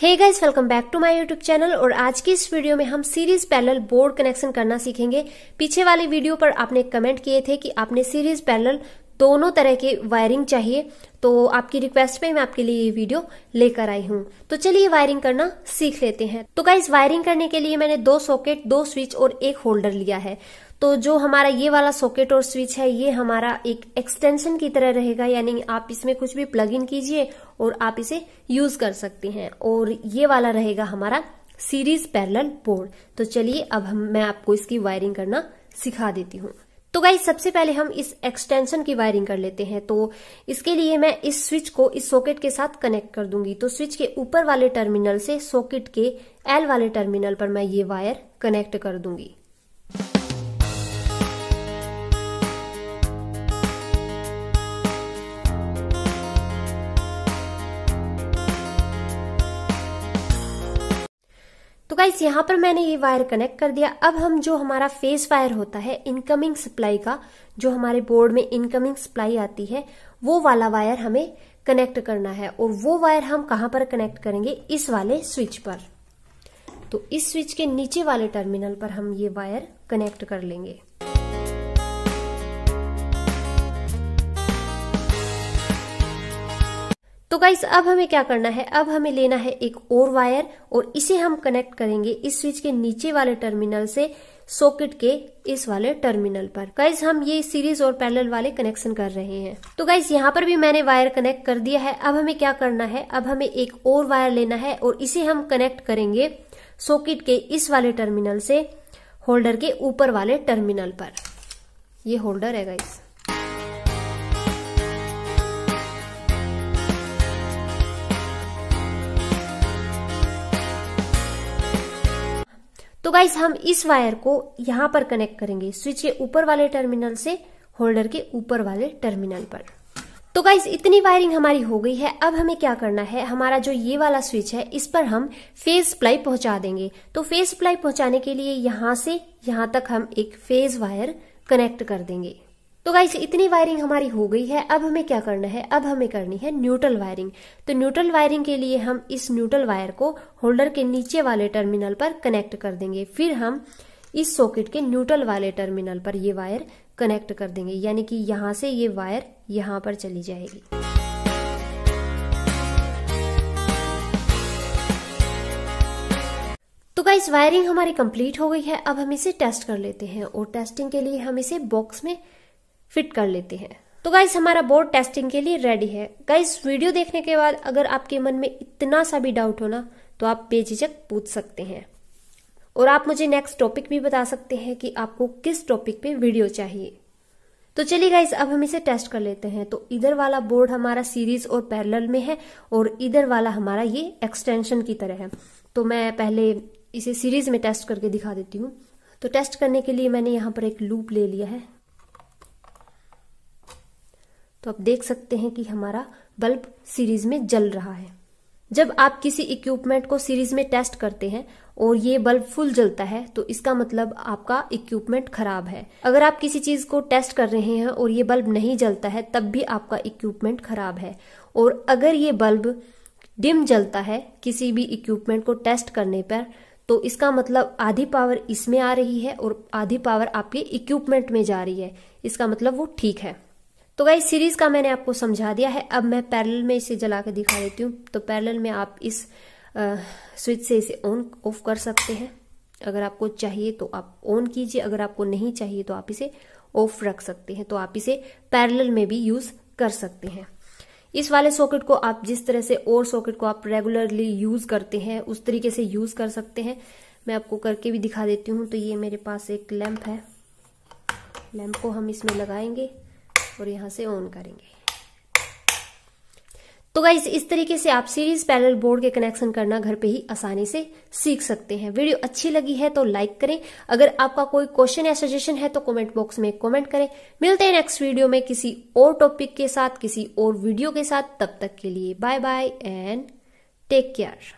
hey guys welcome back to my YouTube channel और आज की इस वीडियो में हम सीरीज पैरेलल बोर्ड कनेक्शन करना सीखेंगे पीछे वाले वीडियो पर आपने कमेंट किए थे कि आपने सीरीज पैरेलल दोनों तरह के वायरिंग चाहिए तो आपकी रिक्वेस्ट पे मैं आपके लिए ये वीडियो लेकर आई हूँ तो चलिए वायरिंग करना सीख लेते हैं तो गाइज वायरिंग करने के लिए मैंने दो सॉकेट दो स्विच और एक होल्डर लिया है तो जो हमारा ये वाला सॉकेट और स्विच है ये हमारा एक एक्सटेंशन की तरह रहेगा यानी आप इसमें कुछ भी प्लग इन कीजिए और आप इसे यूज कर सकते हैं और ये वाला रहेगा हमारा सीरीज पैरेलल बोर्ड तो चलिए अब हम मैं आपको इसकी वायरिंग करना सिखा देती हूँ तो गाई सबसे पहले हम इस एक्सटेंशन की वायरिंग कर लेते हैं तो इसके लिए मैं इस स्विच को इस सॉकेट के साथ कनेक्ट कर दूंगी तो स्विच के ऊपर वाले टर्मिनल से सॉकेट के एल वाले टर्मिनल पर मैं ये वायर कनेक्ट कर दूंगी गाइस यहाँ पर मैंने ये वायर कनेक्ट कर दिया अब हम जो हमारा फेस वायर होता है इनकमिंग सप्लाई का जो हमारे बोर्ड में इनकमिंग सप्लाई आती है वो वाला वायर हमें कनेक्ट करना है और वो वायर हम कहाँ पर कनेक्ट करेंगे इस वाले स्विच पर तो इस स्विच के नीचे वाले टर्मिनल पर हम ये वायर कनेक्ट कर लेंगे गाइस तो अब हमें क्या करना है अब हमें लेना है एक और वायर और इसे हम कनेक्ट करेंगे इस स्विच के नीचे वाले टर्मिनल से सॉकेट के इस वाले टर्मिनल पर गाइज हम ये सीरीज और पैरेलल वाले कनेक्शन कर रहे हैं तो गाइज यहाँ पर भी मैंने वायर कनेक्ट कर दिया है अब हमें क्या करना है अब हमें एक और वायर लेना है और इसे हम कनेक्ट करेंगे सॉकेट के इस वाले टर्मिनल से होल्डर के ऊपर वाले टर्मिनल पर ये होल्डर है गाइज तो गाइस हम इस वायर को यहां पर कनेक्ट करेंगे स्विच के ऊपर वाले टर्मिनल से होल्डर के ऊपर वाले टर्मिनल पर तो गाइज इतनी वायरिंग हमारी हो गई है अब हमें क्या करना है हमारा जो ये वाला स्विच है इस पर हम फेज प्लाई पहुंचा देंगे तो फेज प्लाई पहुंचाने के लिए यहां से यहां तक हम एक फेज वायर कनेक्ट कर देंगे तो गाइस इतनी वायरिंग हमारी हो गई है अब हमें क्या करना है अब हमें करनी है न्यूट्रल वायरिंग तो न्यूट्रल वायरिंग के लिए हम इस न्यूट्रल वायर को होल्डर के नीचे वाले टर्मिनल पर कनेक्ट कर देंगे फिर हम इस सॉकेट के न्यूट्रल वाले टर्मिनल पर ये वायर कनेक्ट कर देंगे यानी कि यहां से ये वायर यहां पर चली जाएगी तो गाइस वायरिंग हमारी कंप्लीट हो गई है अब हम इसे टेस्ट कर लेते हैं और टेस्टिंग के लिए हम इसे बॉक्स में फिट कर लेते हैं तो गाइज हमारा बोर्ड टेस्टिंग के लिए रेडी है गाइज वीडियो देखने के बाद अगर आपके मन में इतना सा भी डाउट होना तो आप बेझिझक पूछ सकते हैं और आप मुझे नेक्स्ट टॉपिक भी बता सकते हैं कि आपको किस टॉपिक पे वीडियो चाहिए तो चलिए गाइज अब हम इसे टेस्ट कर लेते हैं तो इधर वाला बोर्ड हमारा सीरीज और पैरेलल में है और इधर वाला हमारा ये एक्सटेंशन की तरह है तो मैं पहले इसे सीरीज में टेस्ट करके दिखा देती हूँ तो टेस्ट करने के लिए मैंने यहाँ पर एक लूप ले लिया है तो आप देख सकते हैं कि हमारा बल्ब सीरीज में जल रहा है जब आप किसी इक्विपमेंट को सीरीज में टेस्ट करते हैं और ये बल्ब फुल जलता है तो इसका मतलब आपका इक्विपमेंट खराब है अगर आप किसी चीज को टेस्ट कर रहे हैं और ये बल्ब नहीं जलता है तब भी आपका इक्विपमेंट खराब है और अगर ये बल्ब डिम जलता है किसी भी इक्विपमेंट को टेस्ट करने पर तो इसका मतलब आधी पावर इसमें आ रही है और आधी पावर आपके इक्विपमेंट में जा रही है इसका मतलब वो ठीक है तो गाइस सीरीज का मैंने आपको समझा दिया है अब मैं पैरेलल में इसे जला के दिखा देती हूँ तो पैरेलल में आप इस स्विच से इसे ऑन ऑफ कर सकते हैं अगर आपको चाहिए तो आप ऑन कीजिए अगर आपको नहीं चाहिए तो आप इसे ऑफ रख सकते हैं तो आप इसे पैरेलल में भी यूज कर सकते हैं इस वाले सॉकेट को आप जिस तरह से और सॉकेट को आप रेगुलरली यूज करते हैं उस तरीके से यूज कर सकते हैं मैं आपको करके भी दिखा देती हूँ तो ये मेरे पास एक लैंप है लैंप को हम इसमें लगाएंगे और यहाँ से ऑन करेंगे तो गाइज इस तरीके से आप सीरीज पैरेलल बोर्ड के कनेक्शन करना घर पे ही आसानी से सीख सकते हैं वीडियो अच्छी लगी है तो लाइक करें अगर आपका कोई क्वेश्चन या सजेशन है तो कमेंट बॉक्स में कमेंट करें मिलते हैं नेक्स्ट वीडियो में किसी और टॉपिक के साथ किसी और वीडियो के साथ तब तक के लिए bye bye and take care